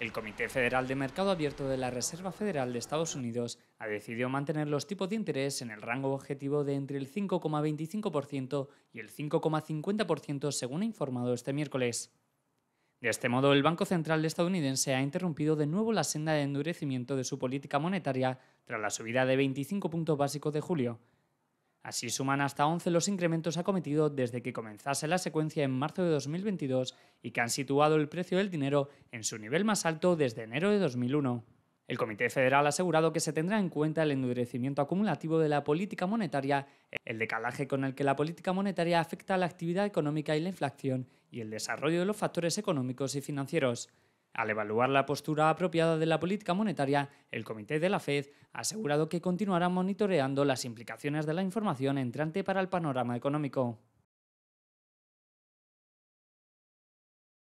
El Comité Federal de Mercado Abierto de la Reserva Federal de Estados Unidos ha decidido mantener los tipos de interés en el rango objetivo de entre el 5,25% y el 5,50% según ha informado este miércoles. De este modo, el Banco Central estadounidense ha interrumpido de nuevo la senda de endurecimiento de su política monetaria tras la subida de 25 puntos básicos de julio, Así suman hasta 11 los incrementos acometidos desde que comenzase la secuencia en marzo de 2022 y que han situado el precio del dinero en su nivel más alto desde enero de 2001. El Comité Federal ha asegurado que se tendrá en cuenta el endurecimiento acumulativo de la política monetaria, el decalaje con el que la política monetaria afecta a la actividad económica y la inflación y el desarrollo de los factores económicos y financieros. Al evaluar la postura apropiada de la política monetaria, el Comité de la Fed ha asegurado que continuará monitoreando las implicaciones de la información entrante para el panorama económico.